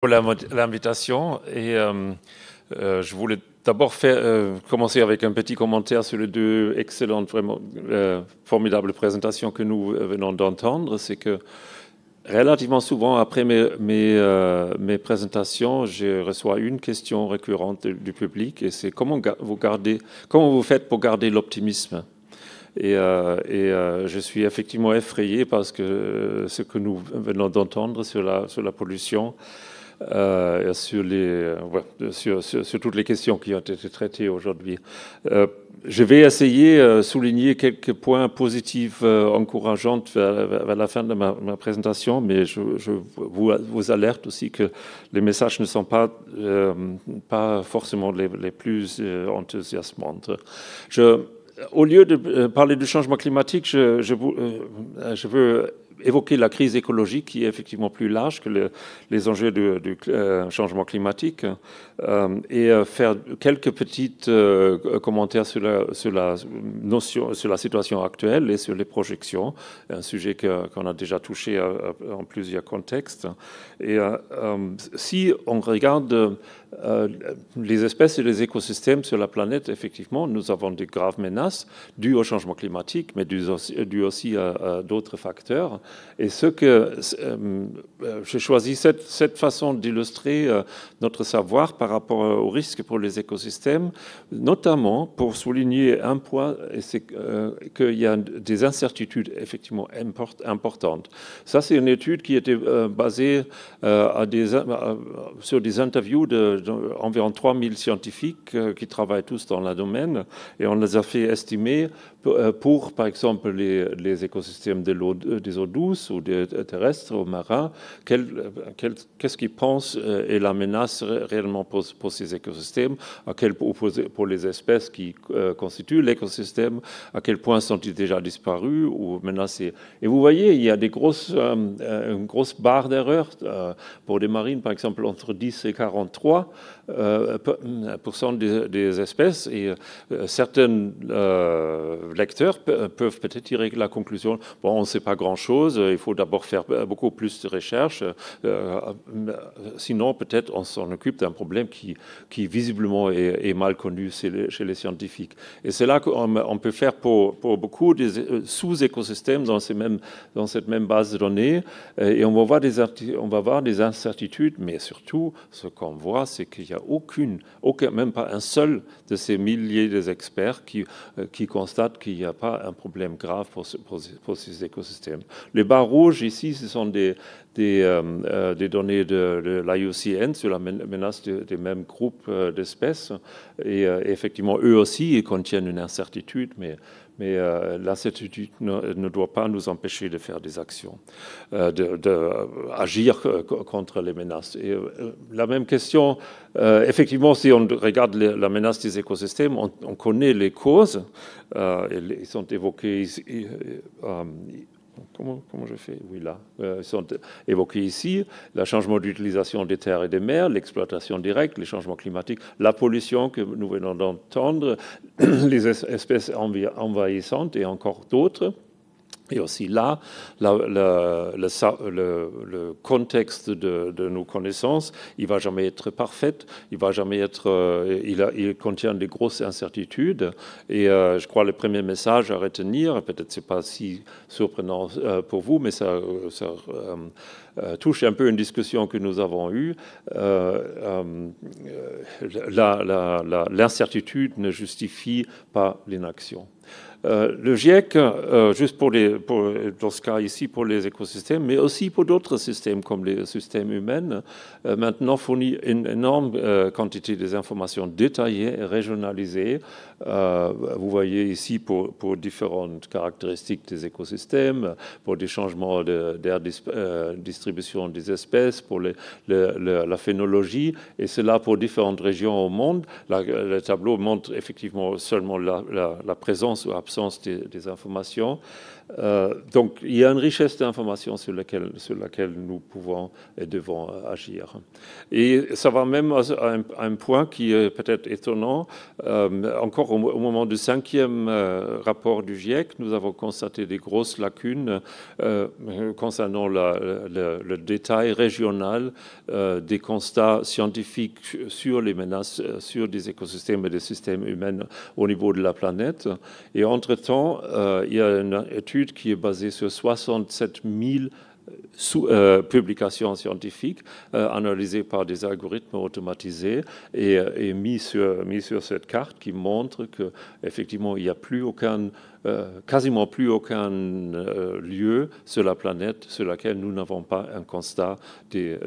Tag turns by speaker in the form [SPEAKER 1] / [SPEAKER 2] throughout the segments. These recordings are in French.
[SPEAKER 1] pour l'invitation et euh, euh, je voulais d'abord euh, commencer avec un petit commentaire sur les deux excellentes, vraiment formidables présentations que nous venons d'entendre. C'est que relativement souvent, après mes, mes, présentations, je reçois une question récurrente du public et c'est comment vous, gardez, comment vous faites pour garder l'optimisme et, je suis effectivement effrayé parce que ce que nous venons d'entendre sur la, sur la pollution euh, sur, les, euh, euh, sur, toutes les questions qui ont été traitées aujourd'hui. je vais essayer de souligner quelques points positifs, encourageants vers, la fin de ma, présentation, mais je, vous, alerte aussi que les messages ne sont pas, pas forcément les, plus enthousiasmants. Je, au lieu de parler du changement climatique, je, je veux évoquer la crise écologique qui est effectivement plus large que les enjeux du, euh, changement climatique euh, et euh, faire quelques petits commentaires sur la, notion, sur la situation actuelle et sur les projections, un sujet qu'on a déjà touché en plusieurs contextes. Et si on regarde euh, les espèces et les écosystèmes sur la planète, effectivement, nous avons des graves menaces dues au changement climatique, mais dues aussi, à, d'autres facteurs. Et ce que euh, euh, j'ai choisi cette, cette, façon d'illustrer notre savoir par rapport aux risques pour les écosystèmes, notamment pour souligner un point, c'est qu'il y a des incertitudes effectivement importantes. Ça, c'est une étude qui était basée sur des interviews de euh, environ 3000 scientifiques euh, qui travaillent tous dans le domaine et on les a fait estimer euh, pour, par exemple, les, écosystèmes de euh, des eaux douces ou euh, terrestres ou marins, qu'est-ce qu'ils pensent est la menace réellement pour, ces écosystèmes, à quel, pour, les espèces qui constituent l'écosystème, à quel point sont-ils déjà disparus ou menacés. Et vous voyez, il y a des grosses, une grosse barre d'erreur pour des marines, par exemple, entre 10 et 43. Euh, des, des, espèces et euh, certains euh, lecteurs peuvent peut-être tirer la conclusion, bon, on ne sait pas grand-chose, il faut d'abord faire beaucoup plus de recherches, sinon peut-être on s'en occupe d'un problème qui, qui visiblement est, mal connu chez les, chez les scientifiques. Et c'est là qu'on peut faire pour, pour beaucoup des sous-écosystèmes dans, ces mêmes, dans cette même base de données. Et on va voir des, on va voir des incertitudes, mais surtout, ce qu'on voit, c'est qu'il y a aucune, aucun, même pas un seul de ces milliers d'experts qui, euh, qui constatent qu'il n'y a pas un problème grave pour, pour ces écosystèmes. Les barres rouges ici, ce sont des, des, euh, euh, des, données de, de l'IUCN sur la menace des mêmes groupes euh, d'espèces. Et effectivement, eux aussi, ils contiennent une incertitude, mais, mais l'incertitude ne, doit pas nous empêcher de faire des actions, d'agir de, contre les menaces. Et la même question, effectivement, si on regarde la menace des écosystèmes, on, connaît les causes, ils sont évoqués. ici. Comment, je fais Oui, là. Euh, sont évoqués ici le changement d'utilisation des terres et des mers, l'exploitation directe, les changements climatiques, la pollution que nous venons d'entendre, les espèces envahissantes et encore d'autres. Et aussi là, le, le, contexte de, nos connaissances, il va jamais être parfait, il va jamais être, euh, il, il contient des grosses incertitudes. Et euh, je crois le premier message à retenir, peut-être c'est pas si surprenant euh, pour vous, mais ça, touche un peu une discussion que nous avons eue. l'incertitude ne justifie pas l'inaction. Euh, le GIEC, euh, juste pour les, dans ce cas ici, pour les écosystèmes, mais aussi pour d'autres systèmes comme les systèmes humains, euh, maintenant fournit une énorme quantité des informations détaillées et régionalisées euh, vous voyez ici pour, différentes caractéristiques des écosystèmes, pour des changements de, euh, distribution des espèces, pour la phénologie, et cela pour différentes régions au monde. le tableau montre effectivement seulement la, présence ou absence des, informations. Euh, donc il y a une richesse d'informations sur laquelle, sur laquelle nous pouvons et devons agir. Et ça va même à un, à un point qui est peut-être étonnant. encore au, moment du cinquième euh, rapport du GIEC, nous avons constaté des grosses lacunes euh, concernant le détail régional euh, des constats scientifiques sur les menaces sur des écosystèmes et des systèmes humains au niveau de la planète. Et entre-temps, il y a une étude qui est basée sur 67 000 sous, euh, publications scientifiques euh, analysées par des algorithmes automatisés et, euh, mis, sur, cette carte qui montre qu'effectivement, il n'y a plus aucun euh, quasiment plus aucun euh, lieu sur la planète sur laquelle nous n'avons pas un constat des,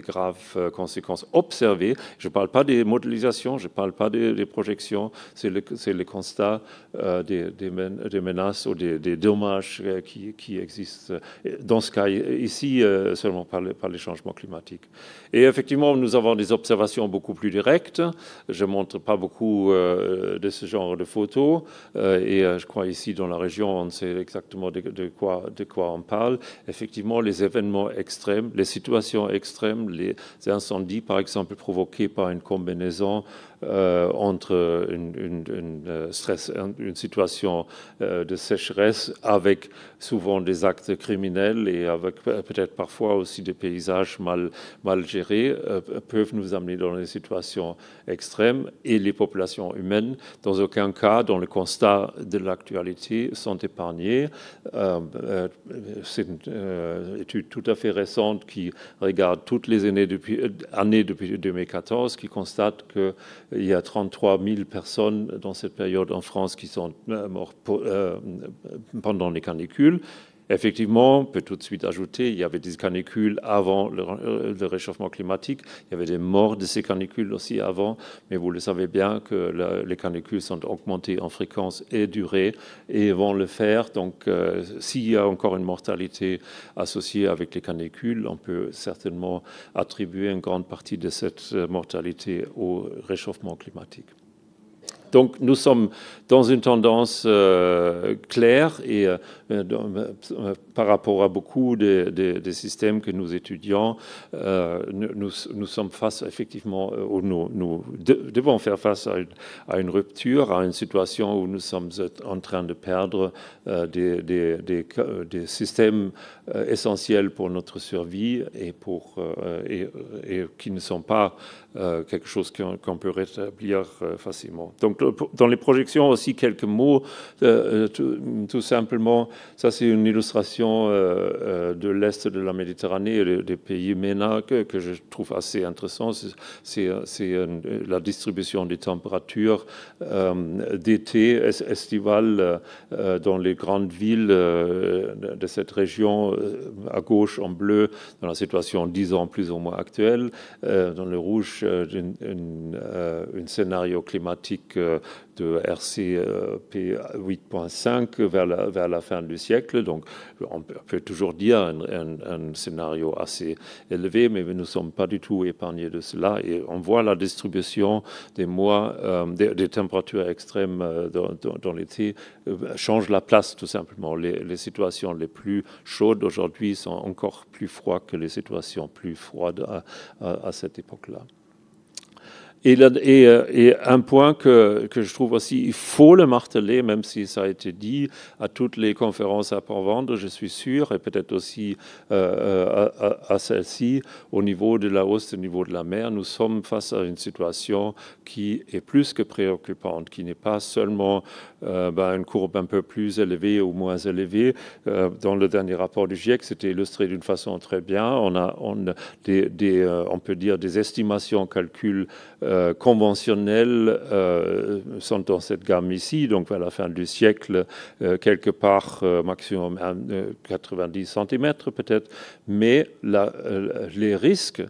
[SPEAKER 1] graves euh, conséquences observées. Je ne parle pas des modélisations, je ne parle pas des, projections, c'est le, les constats des, menaces ou des, dommages qui, existent dans ce cas ici seulement par, par les changements climatiques. Et effectivement, nous avons des observations beaucoup plus directes. Je ne montre pas beaucoup de ce genre de photos et je crois ici dans la région, on sait exactement de quoi on parle. Effectivement, les événements extrêmes, les situations extrêmes, les incendies par exemple provoqués par une combinaison euh, entre une, euh, stress, une situation euh, de sécheresse avec souvent des actes criminels et avec peut-être parfois aussi des paysages mal, mal gérés peuvent nous amener dans des situations extrêmes et les populations humaines, dans aucun cas, dans le constat de l'actualité, sont épargnées. C'est une étude tout à fait récente qui regarde toutes les années depuis, années depuis 2014 qui constate que il y a 33 000 personnes dans cette période en France qui sont euh, mortes euh, pendant les canicules. Effectivement, on peut tout de suite ajouter, il y avait des canicules avant euh, le, réchauffement climatique, il y avait des morts de ces canicules aussi avant, mais vous le savez bien que les canicules sont augmentées en fréquence et durée et vont le faire. Donc euh, s'il y a encore une mortalité associée avec les canicules, on peut certainement attribuer une grande partie de cette euh, mortalité au réchauffement climatique. Donc nous sommes dans une tendance euh, claire et euh, euh, par rapport à beaucoup des systèmes que nous étudions, euh, nous, nous, sommes face effectivement, euh, nous, nous devons faire face à une, rupture, à une situation où nous sommes en train de perdre euh, des, des, systèmes essentiels pour notre survie et, pour, et, qui ne sont pas quelque chose qu'on peut rétablir facilement. Donc, dans les projections aussi, quelques mots, tout simplement, ça c'est une illustration euh, euh, de l'Est de la Méditerranée et des pays MENA que, je trouve assez intéressant, c'est euh, la distribution des températures d'été estivale dans les grandes villes de cette région, à gauche en bleu, dans la situation 10 ans plus ou moins actuelle, dans le rouge, un scénario climatique de RCP 8.5 vers la, fin du siècle. Donc, on peut toujours dire un, scénario assez élevé, mais nous ne sommes pas du tout épargnés de cela. Et on voit la distribution des mois, euh, des, températures extrêmes euh, dans, l'été, euh, change la place tout simplement. Les, situations les plus chaudes aujourd'hui sont encore plus froides que les situations plus froides à cette époque-là. Euh, et, un point que, que, je trouve aussi, il faut le marteler, même si ça a été dit à toutes les conférences à vendre je suis sûr, et peut-être aussi euh, euh, à, celle-ci, au niveau de la hausse au niveau de la mer, nous sommes face à une situation qui est plus que préoccupante, qui n'est pas seulement ben, une courbe un peu plus élevée ou moins élevée. dans le dernier rapport du GIEC, c'était illustré d'une façon très bien. On, a, on, des, des, on peut dire des estimations, calculs euh, conventionnels euh, sont dans cette gamme ici, donc à la fin du siècle, euh, quelque part maximum 90 cm peut-être, mais les risques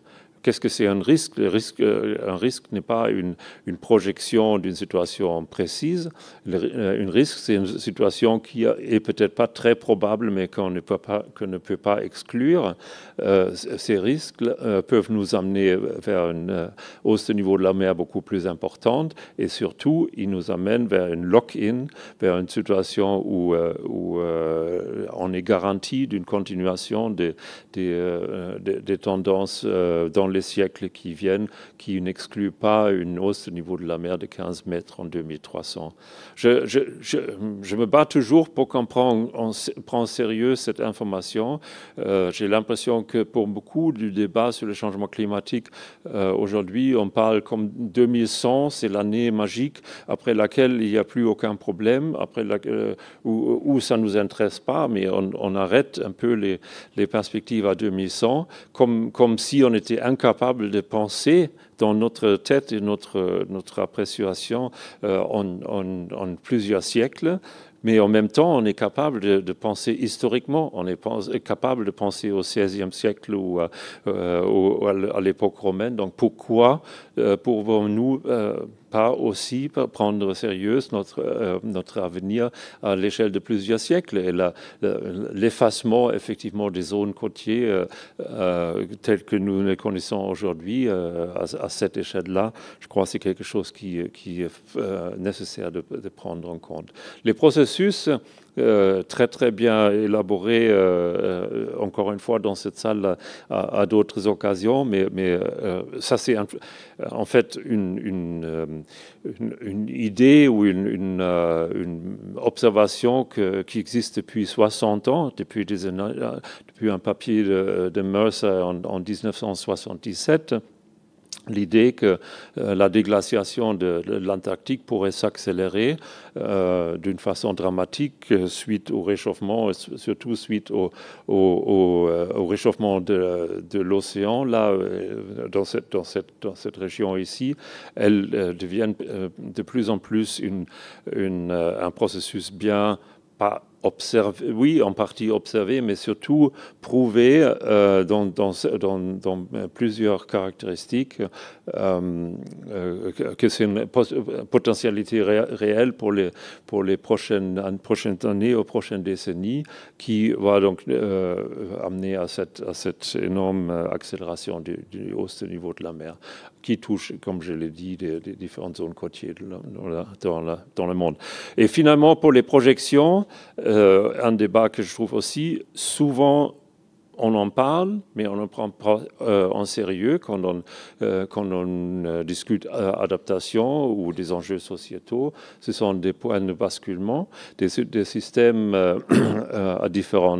[SPEAKER 1] Qu'est-ce que c'est un risque risque, euh, Un risque n'est pas une, projection d'une situation précise. Euh, un risque, c'est une situation qui est peut-être pas très probable, mais qu'on ne peut pas, ne peut pas exclure. Euh, ces risques peuvent nous amener vers une hausse de niveau de la mer beaucoup plus importante, et surtout, ils nous amènent vers une lock-in, vers une situation où, où on est garanti d'une continuation des, des, des tendances dans les siècles qui viennent, qui n'exclut pas une hausse du niveau de la mer de 15 mètres en 2300. Je, me bats toujours pour qu'on prenne on, sérieux cette information. Euh, j'ai l'impression que pour beaucoup du débat sur le changement climatique, euh, aujourd'hui, on parle comme 2100, c'est l'année magique après laquelle il n'y a plus aucun problème, après euh, où, ça ne nous intéresse pas, mais on, arrête un peu les, les perspectives à 2100, comme, comme si on était incapable capable de penser dans notre tête et notre, notre appréciation euh, en, plusieurs siècles. Mais en même temps, on est capable de, penser historiquement. On est, capable de penser au XVIe siècle ou, euh, euh, à l'époque romaine. Donc pourquoi pouvons-nous pas aussi prendre au sérieux notre, euh, notre avenir à l'échelle de plusieurs siècles. Et l'effacement, effectivement, des zones côtières euh, euh, telles que nous les connaissons aujourd'hui à, cette échelle-là, je crois que c'est quelque chose qui, qui est nécessaire de, de, prendre en compte. Les processus euh, très très bien élaboré, euh, euh, encore une fois, dans cette salle à, d'autres occasions. Mais, ça, c'est en fait une, idée ou une, observation qui existe depuis 60 ans, depuis, un papier de, de Mercer en, en 1977 l'idée que euh, la déglaciation de, l'Antarctique pourrait s'accélérer euh, d'une façon dramatique euh, suite au réchauffement, surtout suite au, au, réchauffement de, de l'océan, là, dans cette, dans, cette, dans cette région ici, elle devient de plus en plus une, une, un processus bien, pas observé oui, en partie observé, mais surtout prouvé euh, dans, dans, plusieurs caractéristiques euh, euh, que c'est une potentialité réelle pour les, pour les prochaines, prochaines années aux prochaines décennies qui va donc amener à cette, cette énorme accélération du, hausse du niveau de la mer qui touche, comme je l'ai dit, les différentes zones côtières dans, le monde. Et finalement, pour les projections, euh, un débat que je trouve aussi souvent on en parle, mais on ne prend pas euh, en sérieux quand on, euh, euh, discute adaptation ou des enjeux sociétaux. Ce sont des points de basculement, des, systèmes à différents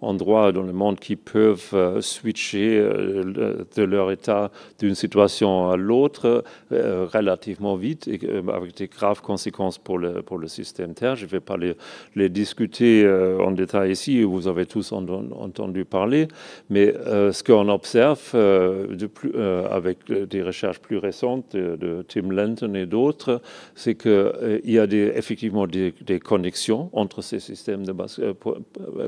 [SPEAKER 1] endroits dans le monde qui peuvent switcher de leur état d'une situation à l'autre relativement vite avec des graves conséquences pour le, pour le système Terre. Je ne vais pas les, les discuter en détail ici. Vous avez tous entendu parler, mais euh, ce qu'on observe euh, de plus, euh, avec des recherches plus récentes de, Tim Lenton et d'autres, c'est qu'il y a des, effectivement des, connexions entre ces systèmes de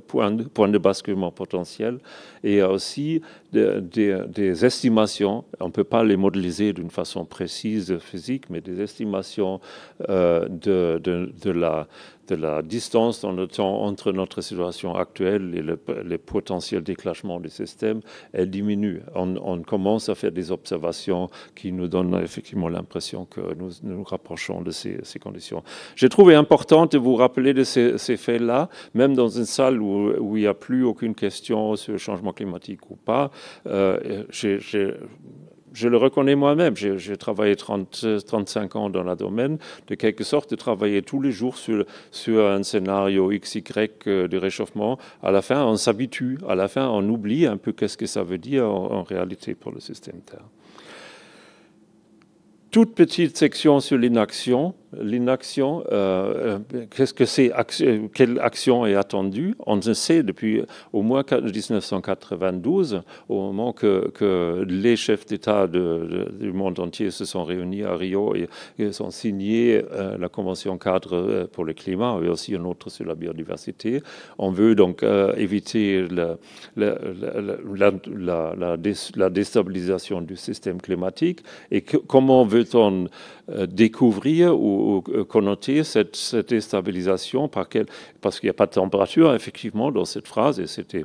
[SPEAKER 1] points de, de basculement potentiel et il y a aussi des estimations, on ne peut pas les modéliser d'une façon précise physique, mais des estimations euh, de, de, la, de la distance dans le temps entre notre situation actuelle et le, potentiel potentiels déclenchements du système, elle diminue. On, commence à faire des observations qui nous donnent effectivement l'impression que nous nous rapprochons de ces, ces conditions. J'ai trouvé important de vous rappeler de ces, ces faits-là, même dans une salle où, où il n'y a plus aucune question sur le changement climatique ou pas. Euh, je le reconnais moi-même, j'ai travaillé 30, 35 ans dans le domaine, de quelque sorte de travailler tous les jours sur, un scénario XY euh, de réchauffement. À la fin, on s'habitue, à la fin, on oublie un peu qu'est-ce que ça veut dire en, en, réalité pour le système Terre. Toute petite section sur l'inaction, l'inaction, euh, qu'est-ce que c'est, quelle action est attendue On ne sait depuis au moins 1992, au moment que, les chefs d'État du monde entier se sont réunis à Rio et, ont signé euh, la Convention cadre euh, pour le climat, et aussi une autre sur la biodiversité. On veut donc éviter la, déstabilisation du système climatique. Et comment veut-on euh, découvrir ou, euh, connoter cette, déstabilisation par parce qu'il n'y a pas de température effectivement dans cette phrase et c'était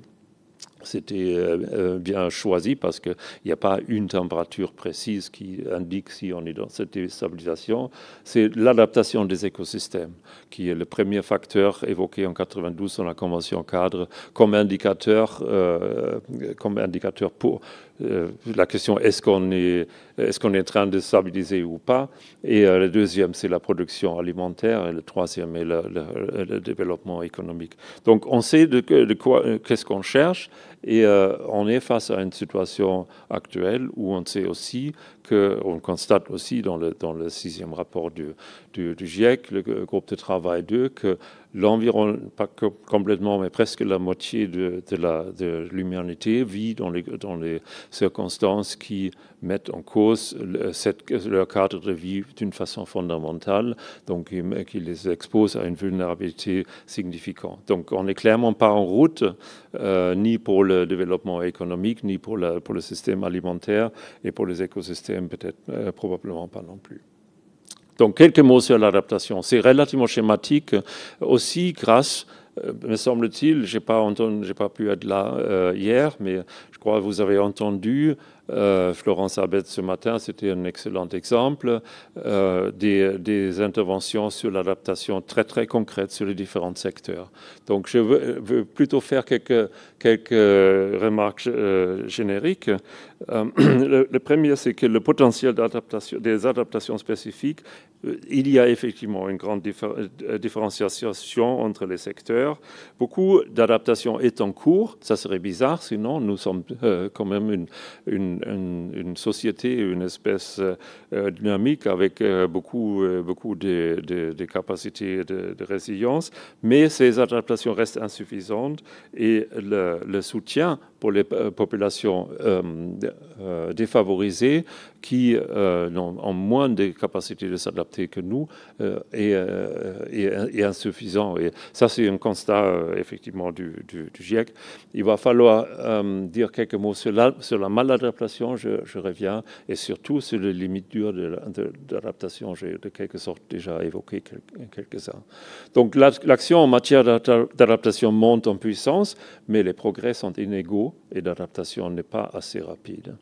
[SPEAKER 1] c'était euh, bien choisi parce qu'il n'y a pas une température précise qui indique si on est dans cette déstabilisation. C'est l'adaptation des écosystèmes qui est le premier facteur évoqué en 92 dans la Convention cadre comme indicateur, euh, comme indicateur pour euh, la question est-ce qu'on est, est, qu'on est en train de stabiliser ou pas. Et euh, le deuxième, c'est la production alimentaire. Et le troisième est le, développement économique. Donc on sait de quoi, qu'est-ce qu'on cherche et euh, on est face à une situation actuelle où on sait aussi que, on constate aussi dans le, dans le sixième rapport du, du, du GIEC, le groupe de travail 2, que l'environnement, pas complètement, mais presque la moitié de, de l'humanité vit dans les, dans les, circonstances qui mettent en cause leur cadre de vie d'une façon fondamentale, donc qui, les expose à une vulnérabilité significante. Donc on n'est clairement pas en route, euh, ni pour le développement économique, ni pour, pour, le système alimentaire, et pour les écosystèmes peut-être euh, probablement pas non plus. Donc quelques mots sur l'adaptation. C'est relativement schématique aussi grâce euh, me semble-t-il, je n'ai pas, pas pu être là euh, hier, mais je crois que vous avez entendu euh, Florence Abed ce matin, c'était un excellent exemple euh, des, interventions sur l'adaptation très très concrète sur les différents secteurs. Donc je veux, plutôt faire quelques, quelques remarques euh, génériques. Le, premier, c'est que le potentiel des adaptations spécifiques, il y a effectivement une grande différenciation entre les secteurs. Beaucoup d'adaptations est en cours. Ça serait bizarre, sinon nous sommes quand même une, une une, société, une espèce euh, dynamique avec euh, beaucoup, euh, beaucoup de, capacités de, résilience, mais ces adaptations restent insuffisantes et le soutien pour les euh, populations euh, euh, défavorisées qui ont, moins de capacités de s'adapter que nous et insuffisant. Et ça, c'est un constat effectivement du, GIEC. Il va falloir dire quelques mots sur la, sur la maladaptation, je, reviens, et surtout sur les limites dures de, d'adaptation. J'ai de quelque sorte déjà évoqué quelques-uns. Donc l'action en matière d'adaptation monte en puissance, mais les progrès sont inégaux et d'adaptation n'est pas assez rapide.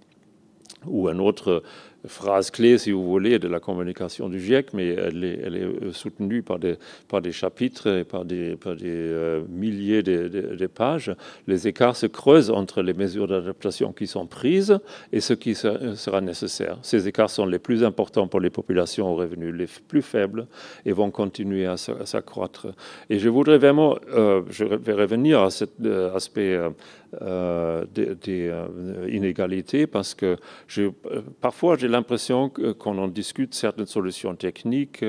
[SPEAKER 1] Ou un autre phrase clé, si vous voulez, de la communication du GIEC, mais elle est, euh, soutenue par des, par des chapitres et par des, par des euh, milliers de, pages. Les écarts se creusent entre les mesures d'adaptation qui sont prises et ce qui euh, sera nécessaire. Ces écarts sont les plus importants pour les populations aux revenus les plus faibles et vont continuer à s'accroître. Et je voudrais vraiment, je vais revenir à cet aspect des, inégalités parce que je, parfois j'ai l'impression qu'on en discute certaines solutions techniques,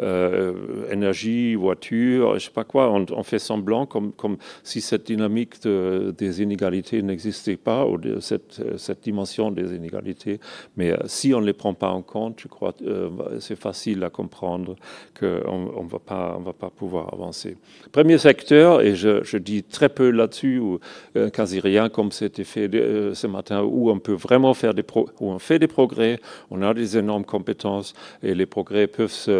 [SPEAKER 1] euh, énergie, voiture, je sais pas quoi, on, fait semblant comme, comme, si cette dynamique des inégalités n'existait pas, ou cette, dimension des inégalités. Mais euh, si on ne les prend pas en compte, je crois que euh, c'est facile à comprendre qu'on on va pas, va pas pouvoir avancer. Premier secteur, et je, je dis très peu là-dessus, ou quasi rien comme c'était fait ce matin, où on peut vraiment faire des, où on fait des progrès, on a des énormes compétences et les progrès peuvent se,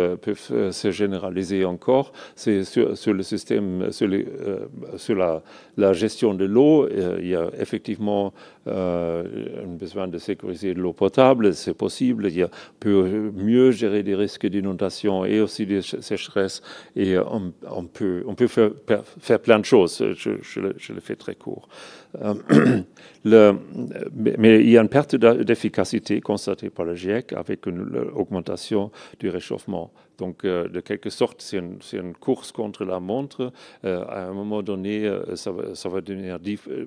[SPEAKER 1] euh, généraliser encore. C'est sur, le système, euh, sur, la, la, gestion de l'eau, euh, il y a effectivement un euh, besoin de sécuriser l'eau potable, c'est possible. Il peut mieux gérer les risques d'inondation et aussi des sécheresses. Et euh, on, peut, on peut faire, faire, plein de choses. Je, le, fais très court. Euh, mais il y a une perte d'efficacité constatée par le GIEC avec une augmentation du réchauffement donc, euh, de quelque sorte, c'est une, course contre la montre. Euh, à un moment donné, euh, ça, va, devenir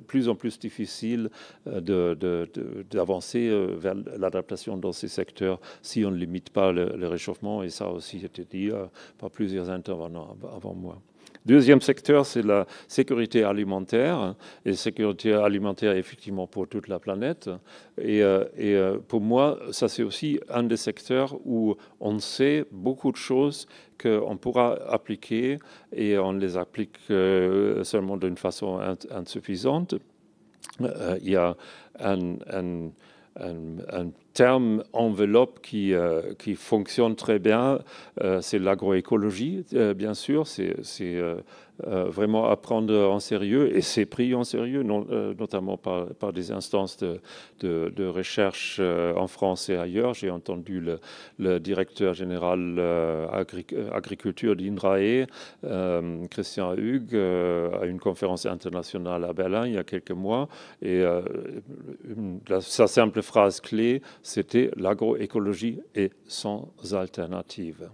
[SPEAKER 1] plus en plus difficile d'avancer vers l'adaptation dans ces secteurs si on ne limite pas le, réchauffement. Et ça a aussi été dit par plusieurs intervenants avant moi. Deuxième secteur, c'est la sécurité alimentaire, et sécurité alimentaire effectivement pour toute la planète. Et, euh, euh, pour moi, ça c'est aussi un des secteurs où on sait beaucoup de choses qu'on pourra appliquer et on les applique euh, seulement d'une façon insuffisante. Il y a un, un, un, un terme enveloppe qui, euh, qui fonctionne très bien, euh, c'est l'agroécologie, euh, bien sûr. C'est vraiment à prendre en sérieux et c'est pris en sérieux, notamment par, des instances de, de, recherche en France et ailleurs. J'ai entendu le, directeur général agriculture d'INRAE, Christian Hugues, à une conférence internationale à Berlin il y a quelques mois. Et sa simple phrase clé, c'était l'agroécologie et sans alternative.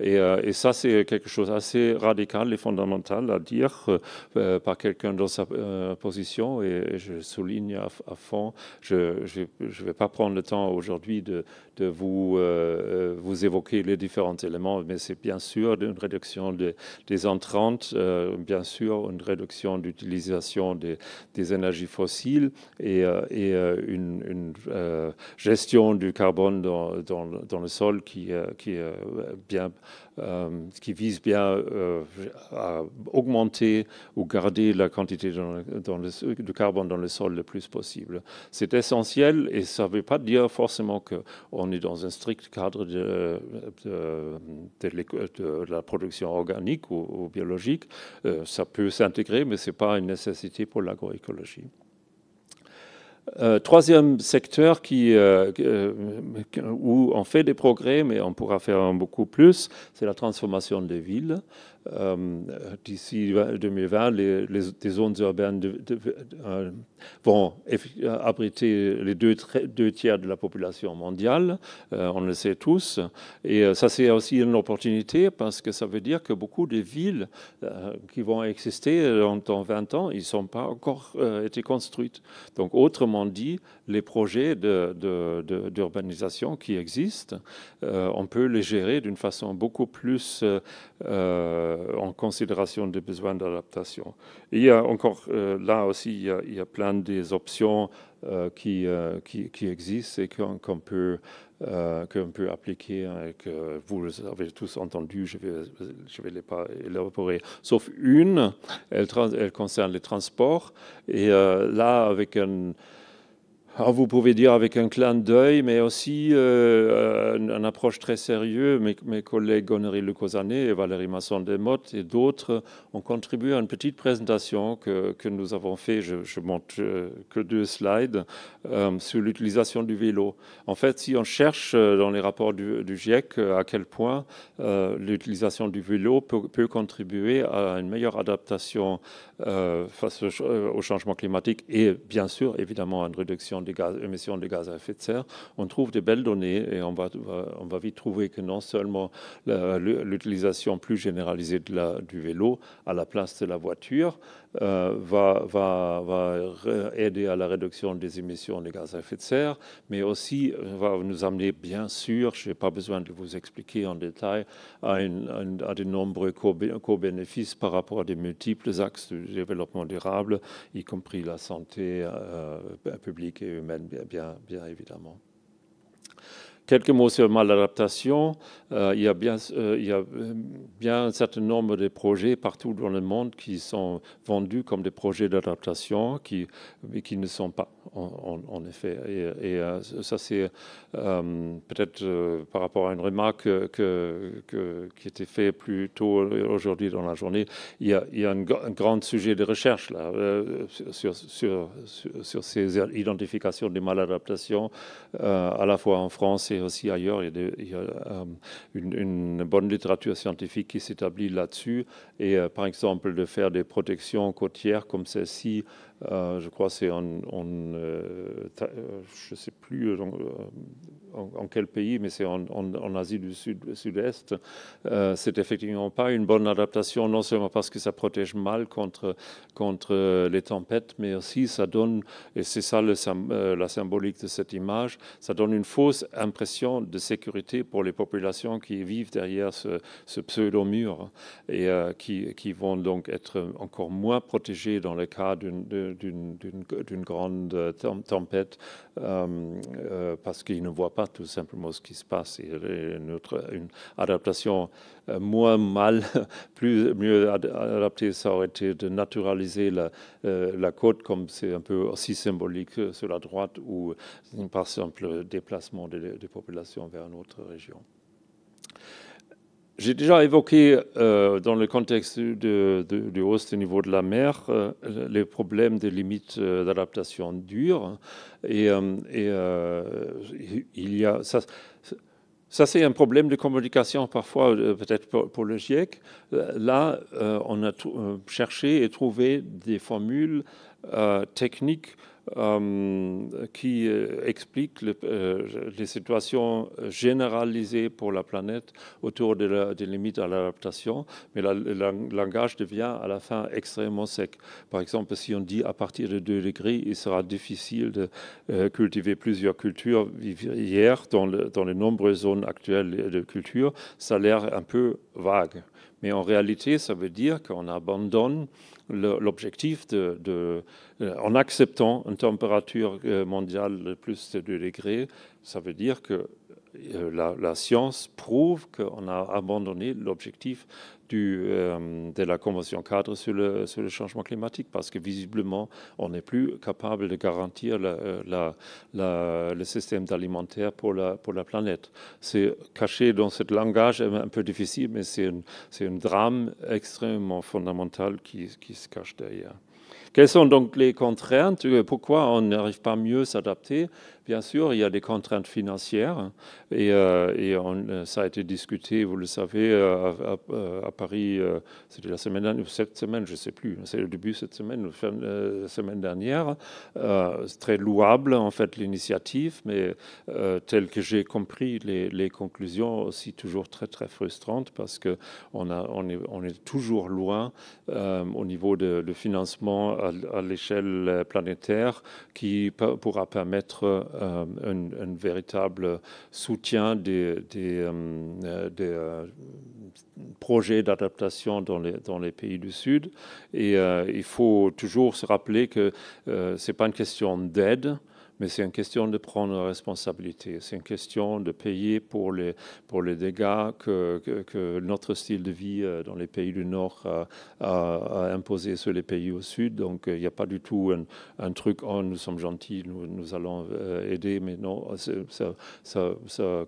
[SPEAKER 1] Euh, et, ça, c'est quelque chose assez radical et fondamental à dire euh, euh, par quelqu'un dans sa position. Et, je souligne à, fond, je ne vais pas prendre le temps aujourd'hui de, vous, vous évoquer les différents éléments, mais c'est bien sûr une réduction des entrantes, bien sûr une réduction d'utilisation des, énergies fossiles et, une, gestion du carbone dans, le sol qui, qui est bien euh, qui vise bien euh, à augmenter ou garder la quantité de carbone dans le sol le plus possible. C'est essentiel et ça ne veut pas dire forcément qu'on est dans un strict cadre de, la production organique ou, ou biologique. Euh, ça peut s'intégrer, mais ce n'est pas une nécessité pour l'agroécologie. Euh, troisième secteur euh, euh, où on fait des progrès, mais on pourra faire beaucoup plus, c'est la transformation des villes. Euh, d'ici 2020, les, zones urbaines euh, vont euh, abriter les deux, deux, tiers de la population mondiale, on le sait tous. Et ça, c'est aussi une opportunité parce que ça veut dire que beaucoup de villes qui vont exister dans, 20 ans, ils n'ont pas encore été construites. Donc, autrement dit, les projets d'urbanisation qui existent, on peut les gérer d'une façon beaucoup plus... Euh, en considération des besoins d'adaptation. Il y a encore euh, là aussi, il y, a, plein des options euh, qui, qui, existent et qu'on peut, qu'on peut appliquer hein, et que vous avez tous entendu, je ne vais, je vais les pas élaborer. Sauf une, elle, elle concerne les transports et là avec un ah, vous pouvez dire avec un clin d'œil, mais aussi euh, euh une, approche très sérieuse. Mes, mes collègues Le Lucosané et Valérie masson desmottes et d'autres ont contribué à une petite présentation que, nous avons faite, Je, ne montre euh, que deux slides euh, sur l'utilisation du vélo. En fait, si on cherche dans les rapports du, GIEC à quel point l'utilisation du vélo peut, contribuer à une meilleure adaptation face au, au changement climatique et bien sûr, évidemment, à une réduction émissions de, gaz, à effet de serre, on trouve de belles données et on va, on va vite trouver que non seulement l'utilisation plus généralisée du vélo à la place de la voiture, euh, va, aider à la réduction des émissions de gaz à effet de serre, mais aussi va nous amener, bien sûr, je n'ai pas besoin de vous expliquer en détail, à, de nombreux co-bénéfices par rapport à des multiples axes de développement durable, y compris la santé euh, publique et humaine, bien, bien évidemment. Quelques mots sur maladaptation. Euh, il, y a bien, euh, il, euh, un certain nombre de projets partout dans le monde qui sont vendus comme des projets d'adaptation, qui, mais qui ne sont pas, en, effet. Et, ça, c'est peut-être par rapport à une remarque que, qui était faite plus tôt aujourd'hui dans la journée. Il y a, un, grand sujet de recherche là, sur, sur, ces identifications des maladaptations, à la fois en France et aussi ailleurs. il y a, une, bonne littérature scientifique qui s'établit là-dessus. Et euh, par exemple, de faire des protections côtières comme celle-ci euh, je crois c'est en, je euh, euh, je sais plus en, quel pays, mais c'est en, en, Asie du Sud-Est. c'est effectivement pas une bonne adaptation, non seulement parce que ça protège mal contre, contre les tempêtes, mais aussi ça donne, et c'est ça le, la symbolique de cette image, ça donne une fausse impression de sécurité pour les populations qui vivent derrière ce, pseudo-mur hein, et qui, qui, vont donc être encore moins protégées dans le cas d'une d'une grande euh, tempête euh, euh, parce qu'ils ne voient pas tout simplement ce qui se passe. Et une, adaptation moins mal, plus, mieux adaptée, ça aurait été de naturaliser la, côte comme c'est un peu aussi symbolique sur la droite ou par simple déplacement des, des populations vers une autre région. J'ai déjà évoqué, euh, dans le contexte de, du hausse du niveau de la mer, euh, les problèmes des limites euh, d'adaptation dure. Et, il y a. Ça, ça, c'est un problème de communication parfois, peut-être pour, pour, le GIEC. Là, on a cherché et trouvé des formules techniques euh, qui euh, explique euh, les situations généralisées pour la planète autour de des limites à l'adaptation, mais le langage devient à la fin extrêmement sec. Par exemple, si on dit à partir de 2 degrés, il sera difficile de cultiver plusieurs cultures hier dans, dans les nombreuses zones actuelles de culture, ça a l'air un peu vague. Mais en réalité, ça veut dire qu'on abandonne l'objectif de, euh, en acceptant une température euh, mondiale de plus de 2 degrés, ça veut dire que euh, la, la science prouve qu'on a abandonné l'objectif du, euh, de la Convention cadre sur le, sur le, changement climatique, parce que visiblement, on n'est plus capable de garantir la, euh, le système alimentaire pour la, pour la planète. C'est caché dans ce langage un peu difficile, mais c'est un, drame extrêmement fondamental qui, qui se cache derrière. Quelles sont donc les contraintes Pourquoi on n'arrive pas mieux s'adapter Bien sûr, il y a des contraintes financières et, euh, euh, ça a été discuté, vous le savez, euh, à, Paris, c'était la semaine dernière, cette semaine, je ne sais plus, c'est le début de cette semaine, ou la semaine dernière. c'est très louable, en fait, l'initiative, mais tel que j'ai compris les, conclusions, aussi toujours très, très frustrantes parce qu'on on est, on est toujours loin au niveau de, financement à l'échelle planétaire qui pourra permettre euh, un, véritable soutien des, euh, euh, projets d'adaptation dans les pays du Sud. Et il faut toujours se rappeler que ce n'est pas une question d'aide, mais c'est une question de prendre responsabilité. C'est une question de payer pour les, pour les dégâts que, notre style de vie euh, dans les pays du Nord a, a, imposé sur les pays au Sud. Donc euh, il n'y a pas du tout un, truc, oh, nous sommes gentils, nous, allons euh, aider, mais non, ça, ça,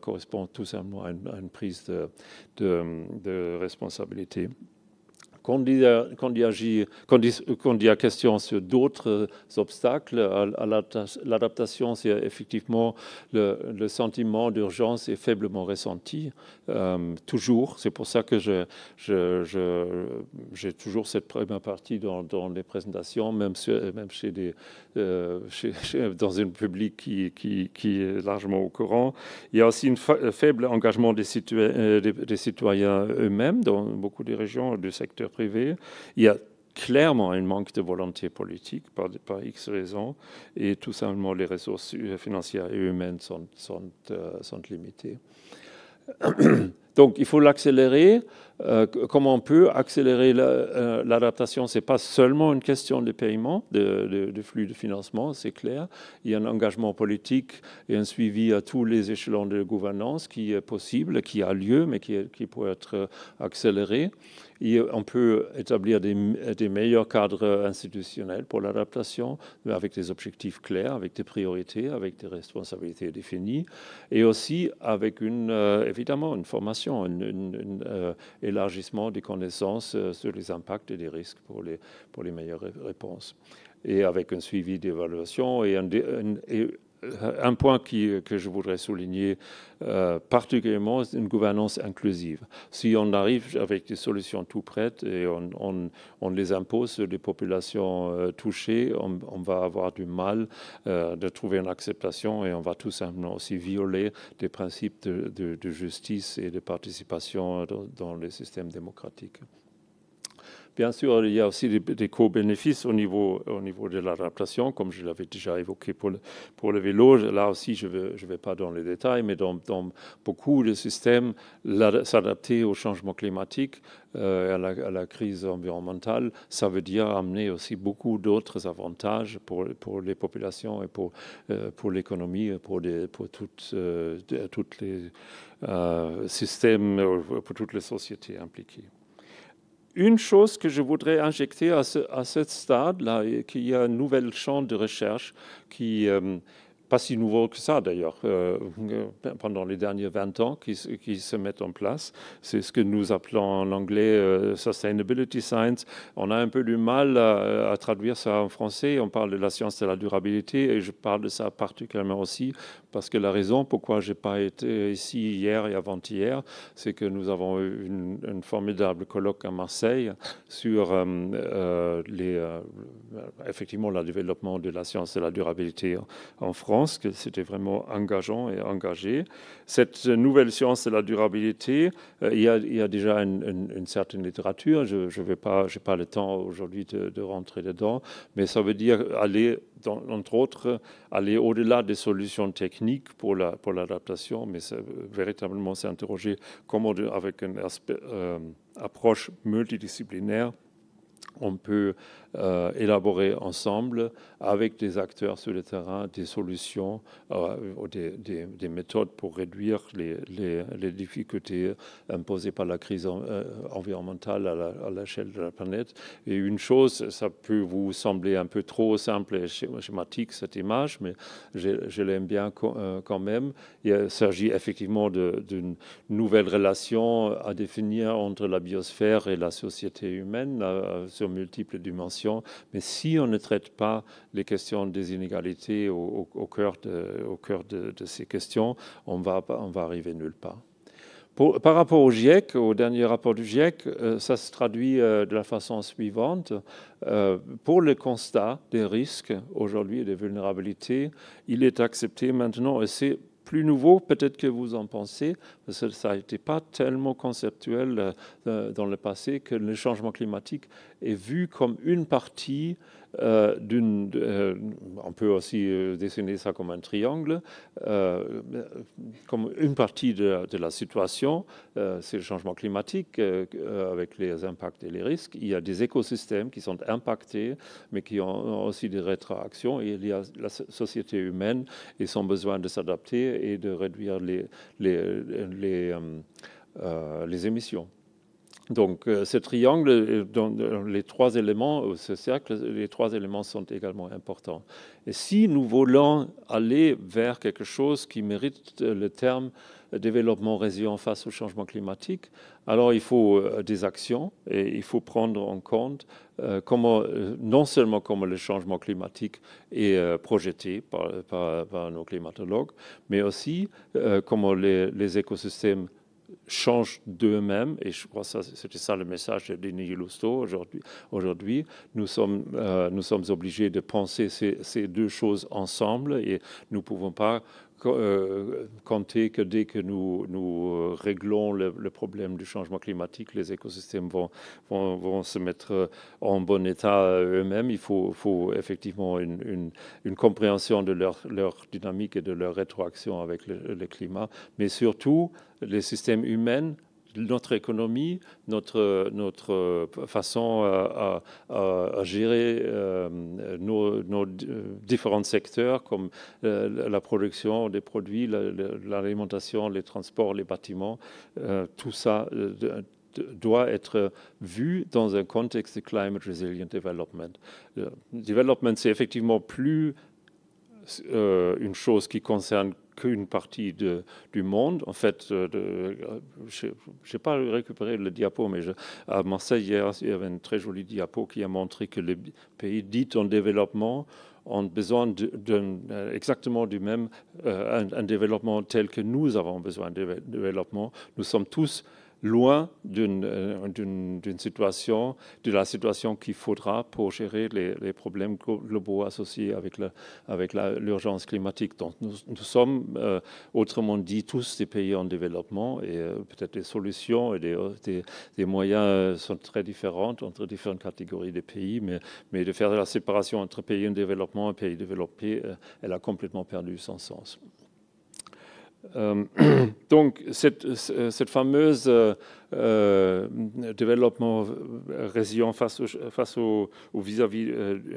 [SPEAKER 1] correspond tout simplement à une, prise de responsabilité. Quand il y a, question sur d'autres obstacles à, l'adaptation, c'est effectivement le, sentiment d'urgence est faiblement ressenti, euh, toujours. C'est pour ça que j'ai je, je, toujours cette première partie dans, les présentations, même, même chez des, euh, dans un public qui, qui, est largement au courant. Il y a aussi un faible engagement des, citoyens, euh, des citoyens eux-mêmes dans beaucoup des régions du secteur privé. Il y a clairement un manque de volonté politique par, par X raisons et tout simplement les ressources financières et humaines sont, sont euh, limitées. Donc il faut l'accélérer. Euh, comment on peut accélérer euh, l'adaptation la, Ce n'est pas seulement une question de paiement, de, flux de financement, c'est clair. Il y a un engagement politique et un suivi à tous les échelons de gouvernance qui est possible, qui a lieu, mais qui, peut être accéléré. Et on peut établir des, meilleurs cadres institutionnels pour l'adaptation, avec des objectifs clairs, avec des priorités, avec des responsabilités définies, et aussi avec une, euh, évidemment une formation un, euh, élargissement des connaissances euh, sur les impacts et les risques pour les, pour les meilleures réponses. Et avec un suivi d'évaluation et, et euh, un point euh, que je voudrais souligner euh, particulièrement, c'est une gouvernance inclusive. Si on arrive avec des solutions tout prêtes et on, les impose sur des populations touchées, on, va avoir du mal de trouver une acceptation et on va tout simplement aussi violer des principes de, justice et de participation dans les systèmes démocratiques. Bien sûr, il y a aussi des, co-bénéfices au niveau, au niveau de l'adaptation, comme je l'avais déjà évoqué pour le, pour le vélo. Là aussi, je ne vais, je vais pas dans les détails, mais dans, beaucoup de systèmes, s'adapter au changement climatique, et euh, à, la, crise environnementale, ça veut dire amener aussi beaucoup d'autres avantages pour, pour, les populations et pour, euh, pour l'économie, pour, des, pour toutes, euh, toutes les systèmes, pour toutes les sociétés impliquées une chose que je voudrais injecter à ce, à stade-là, qu'il y a un nouvel champ de recherche qui, euh, pas si nouveau que ça d'ailleurs, euh, euh, pendant les derniers 20 ans qui, qui se mettent en place. C'est ce que nous appelons en anglais euh, Sustainability Science. On a un peu du mal à, traduire ça en français. On parle de la science de la durabilité et je parle de ça particulièrement aussi parce que la raison pourquoi je n'ai pas été ici hier et avant-hier, c'est que nous avons eu une, formidable colloque à Marseille sur les, effectivement le développement de la science de la durabilité en France que c'était vraiment engageant et engagé. Cette nouvelle science de la durabilité, euh, il, y a, déjà une, certaine littérature. Je n'ai pas, pas le temps aujourd'hui de, rentrer dedans, mais ça veut dire aller, dans, entre autres, aller au-delà des solutions techniques pour l'adaptation, la, pour mais véritablement s'interroger comment, avec une euh, approche multidisciplinaire, on peut euh, élaborer ensemble avec des acteurs sur le terrain des solutions euh, ou des, méthodes pour réduire les, difficultés imposées par la crise euh, environnementale à l'échelle de la planète. Et une chose, ça peut vous sembler un peu trop simple et schématique, cette image, mais je, l'aime bien quand même. Il s'agit effectivement d'une nouvelle relation à définir entre la biosphère et la société humaine sur multiples dimensions mais si on ne traite pas les questions des inégalités au, cœur, de, au de, ces questions, on va, on va arriver nulle part. par rapport au GIEC, au dernier rapport du GIEC, euh, ça se traduit euh, de la façon suivante. Euh, pour le constat des risques aujourd'hui et des vulnérabilités, il est accepté maintenant, et c'est plus nouveau, peut-être que vous en pensez, parce que ça n'était pas tellement conceptuel euh, euh, dans le passé que le changement climatique est vu comme une partie euh, euh, on peut aussi euh, dessiner ça comme un triangle, comme une partie de, la situation, c'est le changement climatique avec les impacts et les risques. Il y a des écosystèmes qui sont impactés, mais qui ont aussi des rétroactions. Et il y a la société humaine et son besoin de s'adapter et de réduire les émissions. Donc euh, ce triangle, euh, les trois éléments, euh, ce cercle, les trois éléments sont également importants. Et si nous voulons aller vers quelque chose qui mérite le terme développement résilient face au changement climatique, alors il faut des actions et il faut prendre en compte comment, non seulement comment le changement climatique est projeté par, nos climatologues, mais aussi comment les écosystèmes changent d'eux-mêmes, et je crois que c'était ça le message de Denis Lousteau aujourd'hui, aujourd'hui, nous, sommes, euh, nous sommes obligés de penser ces, deux choses ensemble et nous ne pouvons pas euh, compter que dès que nous, nous euh, réglons le, problème du changement climatique, les écosystèmes vont, vont, se mettre en bon état eux-mêmes. Il faut, faut effectivement une, compréhension de leur, dynamique et de leur rétroaction avec le climat, mais surtout les systèmes humains notre économie, notre, notre façon euh, à, gérer euh, nos, nos, euh, différents secteurs comme la production des produits, l'alimentation, les transports, les bâtiments, tout ça doit être vu dans un contexte de climate resilient development. Le development, c'est effectivement plus une chose qui concerne qu'une partie de, du monde. En fait, je euh, n'ai euh, pas récupéré le diapo, mais je, à Marseille, hier, il y avait une très jolie diapo qui a montré que les pays dits en développement ont besoin euh, exactement du même un, développement tel que nous avons besoin de développement. Nous sommes tous loin euh, d'une situation, de la situation qu'il faudra pour gérer les, problèmes globaux associés avec l'urgence climatique. Donc nous, sommes, euh, autrement dit, tous des pays en développement et euh, peut-être les solutions et les moyens sont très différents entre différentes catégories de pays, mais, mais de faire la séparation entre pays en développement et pays développés, elle a complètement perdu son sens. Euh, donc, cette, fameuse euh, euh, développement résilient face au, vis-à-vis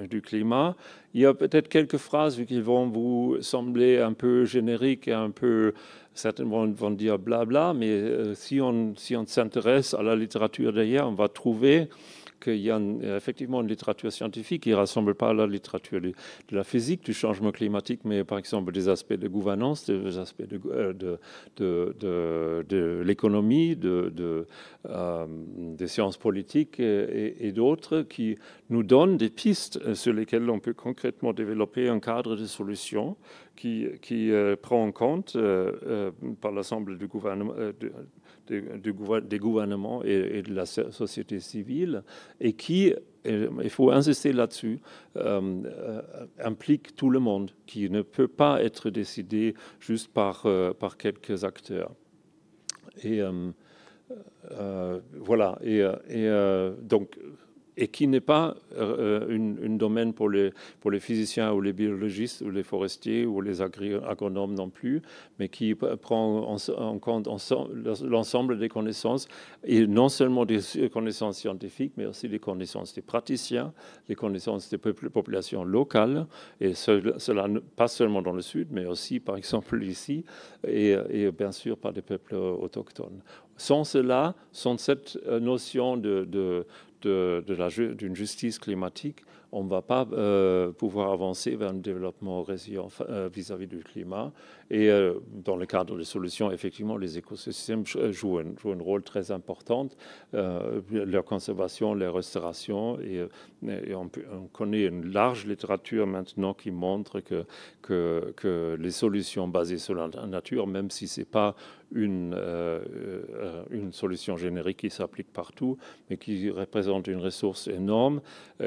[SPEAKER 1] du climat, il y a peut-être quelques phrases qui vont vous sembler un peu génériques et un peu certaines vont dire blabla, mais si on si on s'intéresse à la littérature derrière, on va trouver qu'il y a effectivement une littérature scientifique qui ne rassemble pas la littérature de, la physique, du changement climatique, mais par exemple des aspects de gouvernance, des aspects de, euh, de, l'économie, euh, des sciences politiques et, d'autres qui nous donnent des pistes sur lesquelles on peut concrètement développer un cadre de solutions qui, euh, prend en compte par l'ensemble du gouvernement des, des gouvernements et, de la société civile, et qui, euh, il faut insister là-dessus, euh, euh, implique tout le monde, qui ne peut pas être décidé juste par, par quelques acteurs. Et voilà, et, et donc et qui n'est pas euh, un une, domaine pour les, pour les physiciens ou les biologistes ou les forestiers ou les agronomes non plus, mais qui prend en, compte l'ensemble des connaissances, et non seulement des connaissances scientifiques, mais aussi des connaissances des praticiens, des connaissances des populations locales, et cela pas seulement dans le sud, mais aussi par exemple ici, et, bien sûr par des peuples autochtones. Sans cela, sans cette euh, notion de d'une justice climatique on ne va pas euh, pouvoir avancer vers un développement résilient euh, vis-à-vis du climat. Et euh, dans le cadre des solutions, effectivement, les écosystèmes jouent un, rôle très important. leur conservation, leur restauration. Et, on, connaît une large littérature maintenant qui montre que, que, les solutions basées sur la nature, même si ce n'est pas une, une, solution générique qui s'applique partout, mais qui représente une ressource énorme,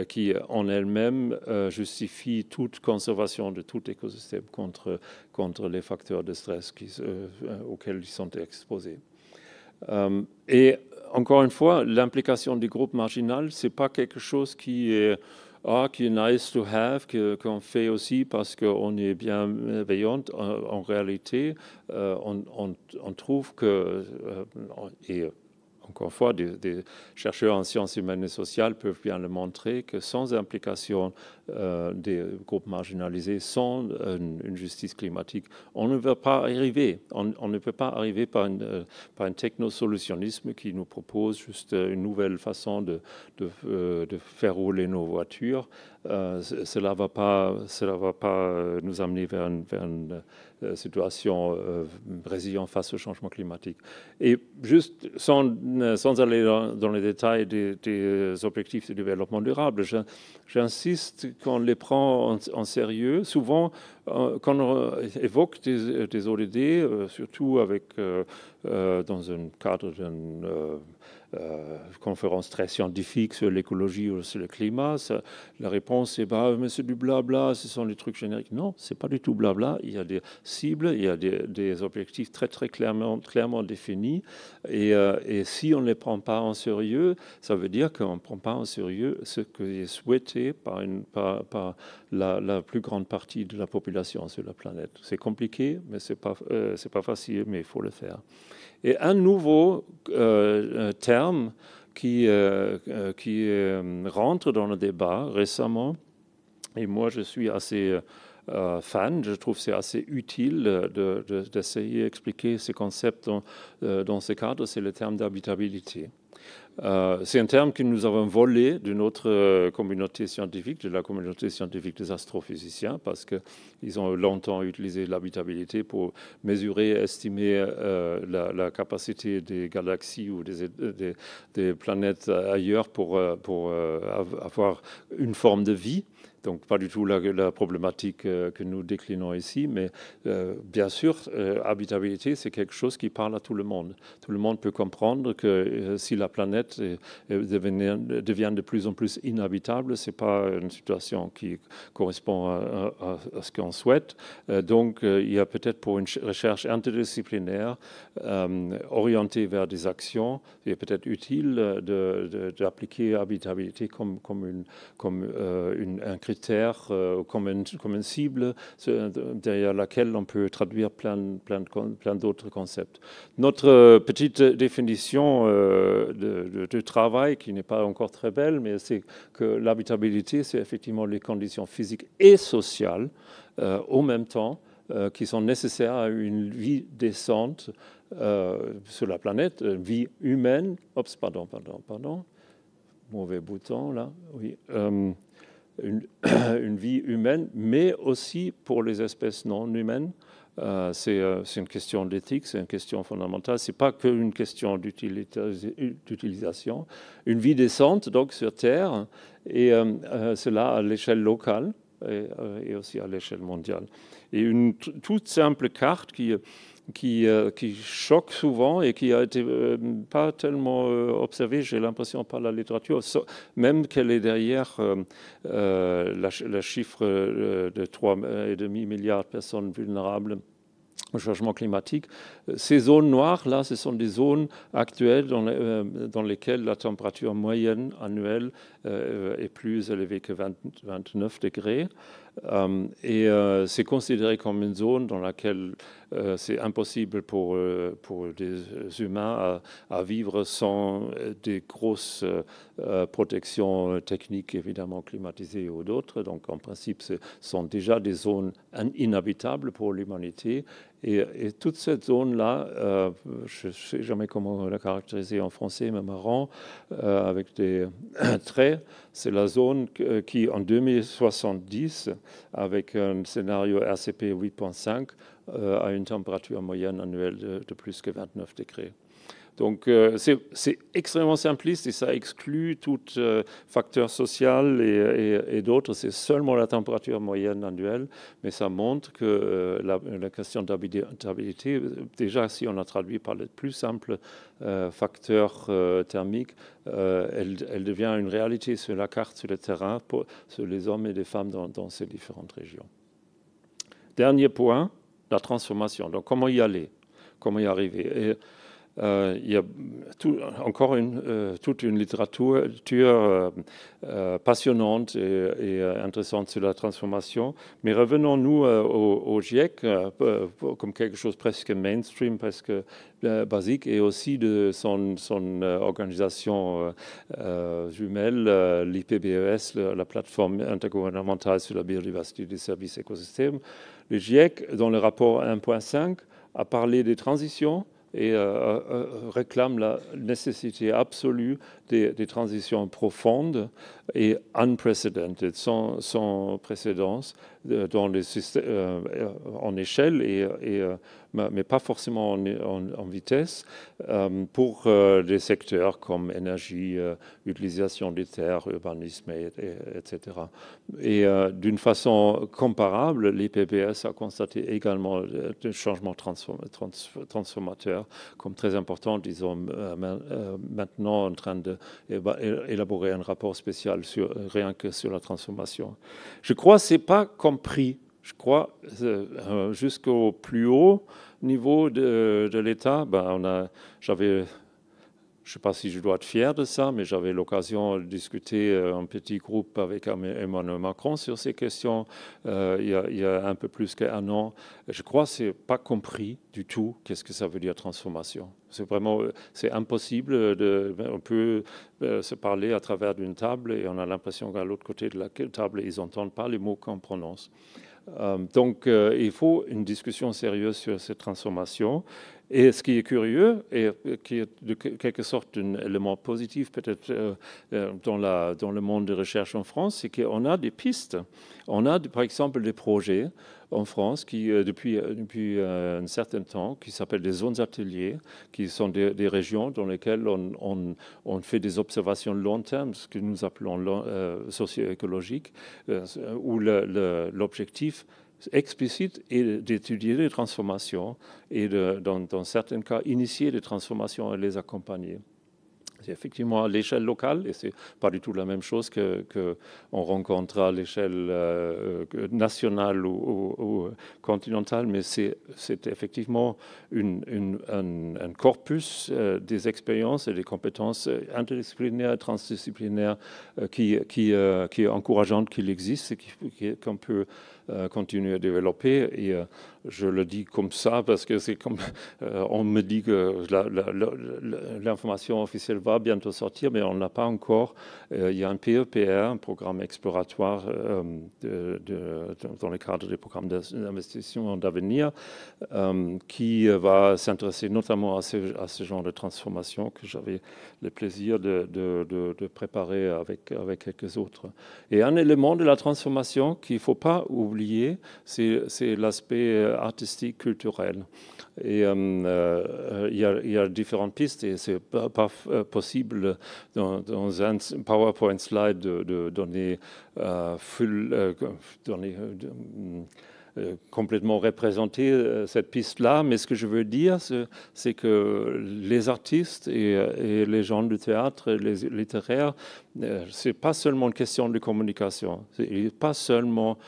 [SPEAKER 1] qui en elle-même euh, justifie toute conservation de tout écosystème contre, contre les facteurs de stress qui, euh, auxquels ils sont exposés. Euh, et encore une fois, l'implication du groupe marginal, ce n'est pas quelque chose qui est, ah, qui est nice to have, qu'on fait aussi parce qu'on est bienveillante. En, en réalité, on, on, trouve que, et encore une fois, des, des, chercheurs en sciences humaines et sociales peuvent bien le montrer, que sans implication euh, des groupes marginalisés sans euh, une, justice climatique. On ne va pas arriver, on, ne peut pas arriver euh, par, un technosolutionnisme qui nous propose juste une nouvelle façon de, de, faire rouler nos voitures. cela ne va, pas, cela va pas nous amener vers une, situation résiliente face au changement climatique. Et juste sans, sans aller dans, les détails des, des, objectifs de développement durable, j'insiste qu'on les prend en, sérieux. Souvent, euh, quand on évoque des, des ODD, euh, surtout avec, euh, dans un cadre d'une euh, conférence très scientifique sur l'écologie ou sur le climat, la réponse est bah, mais c'est du blabla, ce sont des trucs génériques. Non, c'est pas du tout blabla. Il y a des cibles, il y a des, objectifs très très clairement, clairement définis. Et, euh, si on ne les prend pas en sérieux, ça veut dire qu'on ne prend pas en sérieux ce qui est souhaité par, une, par, la, plus grande partie de la population sur la planète. C'est compliqué, mais ce n'est euh, pas, facile, mais il faut le faire. Et un nouveau euh, terme qui, euh, rentre dans le débat récemment, et moi je suis assez fan, je trouve c'est assez utile d'essayer d'expliquer ces concepts dans, dans ce cadre, c'est le terme d'habitabilité. Euh, c'est un terme que nous avons volé de notre euh, communauté scientifique, de la communauté scientifique des astrophysiciens, parce qu'ils ont longtemps utilisé l'habitabilité pour mesurer, estimer euh, la, capacité des galaxies ou des, planètes ailleurs pour, avoir une forme de vie. Donc pas du tout la, problématique euh, que nous déclinons ici, mais euh, bien sûr, euh, habitabilité, c'est quelque chose qui parle à tout le monde. Tout le monde peut comprendre que si la planète devient, de plus en plus inhabitable, ce n'est pas une situation qui correspond à, ce qu'on souhaite. donc il y a peut-être pour une recherche interdisciplinaire orientée vers des actions, il est peut-être utile d'appliquer habitabilité comme, comme, une, comme un critère euh, comme, une, cible derrière laquelle on peut traduire plein, plein, plein d'autres concepts. Notre euh, petite définition euh, de, travail, qui n'est pas encore très belle, mais c'est que l'habitabilité, c'est effectivement les conditions physiques et sociales au même temps qui sont nécessaires à une vie décente sur la planète, une vie humaine. pardon, pardon, pardon mauvais bouton là. Oui une, une, vie humaine, mais aussi pour les espèces non humaines. Euh, euh, c'est une question d'éthique, c'est une question fondamentale. C'est pas qu'une question d'utilisation. Une vie décente, donc sur Terre, et euh, cela à l'échelle locale et, et, aussi à l'échelle mondiale. Et une toute simple carte qui euh, qui, choque souvent et qui a été euh, pas tellement euh, observée, j'ai l'impression, par la littérature, même qu'elle est derrière le la, chiffre de 3,5 milliards de personnes vulnérables au changement climatique. Ces zones noires, là, ce sont des zones actuelles dans, lesquelles la température moyenne annuelle est plus élevée que 29 degrés. Euh, et euh, c'est considéré comme une zone dans laquelle euh, c'est impossible pour, pour des humains à, vivre sans des grosses protections techniques, évidemment climatisées ou d'autres. Donc en principe, ce sont déjà des zones inhabitables pour l'humanité. Et, toute cette zone-là, je ne sais jamais comment la caractériser en français, mais marrant, avec des traits. C'est la zone euh, qui, en 2070, avec un scénario RCP 8.5, euh, a une température moyenne annuelle de, plus que 29 degrés. Donc euh, c'est extrêmement simpliste et ça exclut tout euh, facteur social et, d'autres. C'est seulement la température moyenne annuelle, mais ça montre que euh, la, question d'habitabilité, déjà si on la traduit par le plus simple facteur thermique, elle, devient une réalité sur la carte, sur le terrain, pour, sur les hommes et les femmes dans, dans ces différentes régions. Dernier point, la transformation. Donc comment y aller Comment y arriver et, euh, il y a encore euh, toute une littérature euh, passionnante et, intéressante sur la transformation. Mais revenons-nous au, GIEC comme quelque chose presque mainstream, presque basique, et aussi de son, son organisation jumelle, l'IPBES, la plateforme intergouvernementale sur la biodiversité des services écosystèmes. Le GIEC, dans le rapport 1.5, a parlé des transitions et euh, euh, réclame la nécessité absolue des, transitions profondes et unprecedented, sans, sans précédence, euh, dans euh, euh, en échelle, et, mais pas forcément en, en, vitesse, pour des secteurs comme énergie, utilisation des terres, urbanisme, etc. Et d'une façon comparable, l'IPBS a constaté également des changements transformateurs comme très importants. Ils sont maintenant en train d'élaborer un rapport spécial sur, rien que sur la transformation. Je crois que ce n'est pas comme pris, je crois, euh, jusqu'au plus haut niveau de, de l'État. Ben, j'avais je ne sais pas si je dois être fier de ça, mais j'avais l'occasion de discuter en euh, petit groupe avec Emmanuel Macron sur ces questions euh, il, y a, un peu plus qu'un an. Je crois que c'est pas compris du tout qu'est-ce que ça veut dire transformation. C'est vraiment, c'est impossible. De, on peut euh, se parler à travers d'une table et on a l'impression qu'à l'autre côté de la table, ils n'entendent pas les mots qu'on prononce. donc, il faut une discussion sérieuse sur cette transformation. Et ce qui est curieux, et qui est de quelque sorte un élément positif peut-être euh, euh, dans, la, dans le monde de recherche en France, c'est qu'on a des pistes. On a par exemple des projets en France qui, euh, depuis, depuis un certain temps, qui s'appellent des zones ateliers, qui sont des, régions dans lesquelles on, fait des observations long terme, ce que nous appelons socio-écologique, où l'objectif explicite et d'étudier les transformations et dans, certains cas initier les transformations et les accompagner. C'est effectivement à l'échelle locale et c'est pas du tout la même chose que, rencontre à l'échelle euh, nationale ou, continentale, mais c'est effectivement un, corpus euh, des expériences et des compétences interdisciplinaires, transdisciplinaires euh, qui, qui, qui, est encourageante qu'il existe et qu'on peut euh, continuer à développer. Et euh, je le dis comme ça parce que c'est comme euh, on me dit que l'information officielle va bientôt sortir, mais on n'a pas encore. Euh, il y a un PEPR, un programme exploratoire euh, de, dans le cadre des programmes d'investissement d'avenir, qui va s'intéresser notamment à ce, genre de transformation que j'avais le plaisir de, préparer avec, avec, quelques autres. Et un élément de la transformation qu'il ne faut pas oublier, c'est l'aspect artistique, culturelle. Et euh, euh, il y, a différentes pistes et c'est pas, pas euh, possible dans, un PowerPoint slide de, donner full, donner, euh, complètement représenter euh, cette piste-là, mais ce que je veux dire, c'est que les artistes euh, et, les gens du théâtre, les littéraires, ce n'est pas seulement une question de communication, n'est pas seulement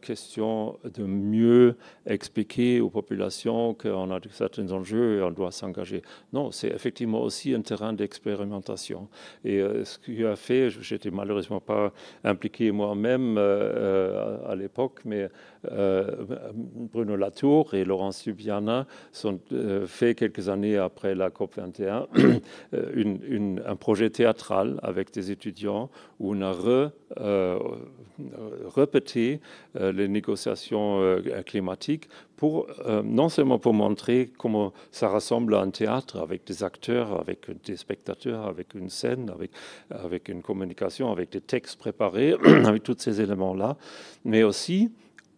[SPEAKER 1] question de mieux expliquer aux populations qu'on a certains enjeux et on doit s'engager. Non, c'est effectivement aussi un terrain d'expérimentation. Et ce qu'il a fait, j'étais malheureusement pas impliqué moi-même à l'époque, mais euh, Bruno Latour et Laurent Subiana sont euh, fait quelques années après la COP21 euh, un projet théâtral avec des étudiants où on a re, répété les négociations climatiques pour, non seulement pour montrer comment ça ressemble à un théâtre avec des acteurs, avec des spectateurs, avec une scène, avec, avec une communication, avec des textes préparés, avec tous ces éléments-là, mais aussi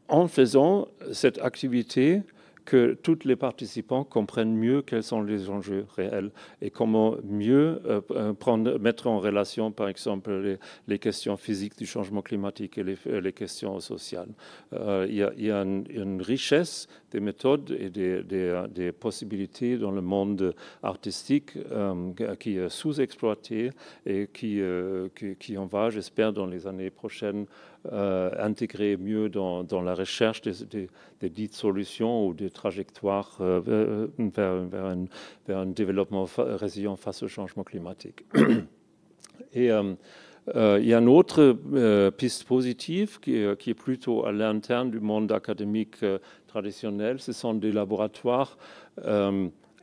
[SPEAKER 1] en faisant cette activité que tous les participants comprennent mieux quels sont les enjeux réels et comment mieux euh, euh, prendre, mettre en relation, par exemple, les, questions physiques du changement climatique et les, euh, questions sociales. il, y a, une, richesse des méthodes et des, possibilités dans le monde artistique qui est sous-exploité et qui, qui, en va, j'espère, dans les années prochaines, intégrer mieux dans, la recherche des, des dites solutions ou des trajectoire euh, euh, vers, un, développement résilient face au changement climatique. Et euh, il y a une autre piste positive qui, est plutôt à l'interne du monde académique traditionnel. Ce sont des laboratoires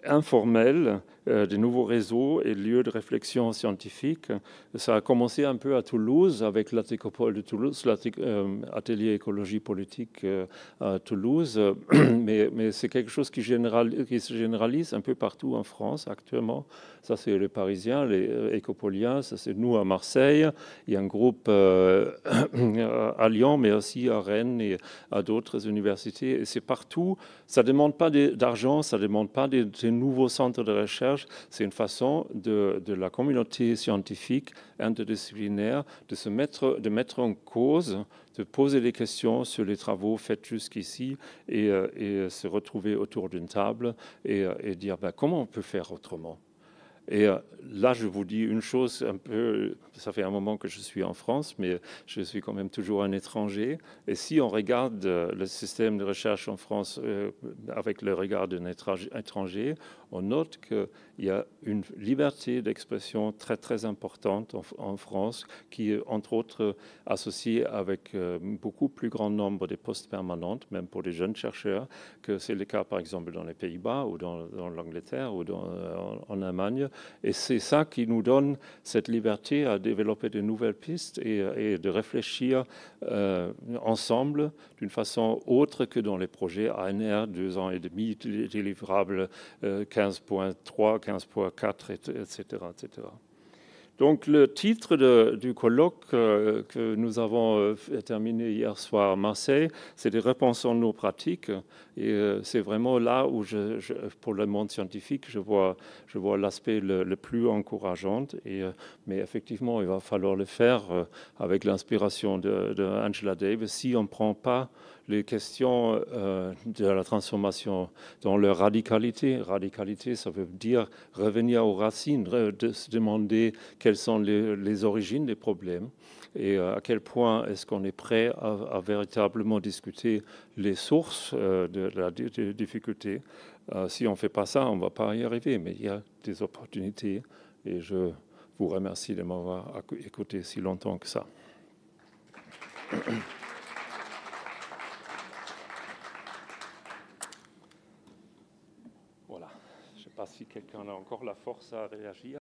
[SPEAKER 1] informels euh, des nouveaux réseaux et lieux de réflexion scientifique. Ça a commencé un peu à Toulouse avec de Toulouse, l'atelier euh, écologie politique euh, à Toulouse, mais, c'est quelque chose qui, se généralise un peu partout en France actuellement. Ça, c'est les Parisiens, les Écopoliens, ça, c'est nous à Marseille. Il y a un groupe à Lyon, mais aussi à Rennes et à d'autres universités. Et c'est partout. Ça ne demande pas d'argent, ça ne demande pas de nouveaux centres de recherche c'est une façon de, la communauté scientifique interdisciplinaire de se mettre, de mettre en cause, de poser des questions sur les travaux faits jusqu'ici et, euh, euh, se retrouver autour d'une table et, euh, dire ben, comment on peut faire autrement. Et là, je vous dis une chose un peu, ça fait un moment que je suis en France, mais je suis quand même toujours un étranger. Et si on regarde le système de recherche en France avec le regard d'un étranger, on note qu'il y a une liberté d'expression très très importante en, France, qui est entre autres associée avec euh, beaucoup plus grand nombre de postes permanents, même pour les jeunes chercheurs, que c'est le cas par exemple dans les Pays-Bas ou dans, l'Angleterre ou euh, en, Allemagne. Et c'est ça qui nous donne cette liberté à développer de nouvelles pistes et, de réfléchir euh, ensemble d'une façon autre que dans les projets ANR, deux ans et demi, délivrables. Euh, 15.3, 15.4, etc., etc. Donc le titre du colloque euh, que nous avons euh, terminé hier soir à Marseille, c'est réponses en nos pratiques. Et euh, c'est vraiment là où, je, pour le monde scientifique, je vois, je vois l'aspect le, plus encourageant. Et, mais effectivement, il va falloir le faire avec l'inspiration d'Angela de, angela Davis si on ne prend pas les questions euh, de la transformation dans leur radicalité. Radicalité, ça veut dire revenir aux racines, euh, de se demander quelles sont les, origines des problèmes et euh, à quel point est-ce qu'on est prêt à, véritablement discuter les sources de la difficulté. si on ne fait pas ça, on ne va pas y arriver, mais il y a des opportunités et je vous remercie de m'avoir écouté si longtemps que ça. si quelqu'un a encore la force à réagir.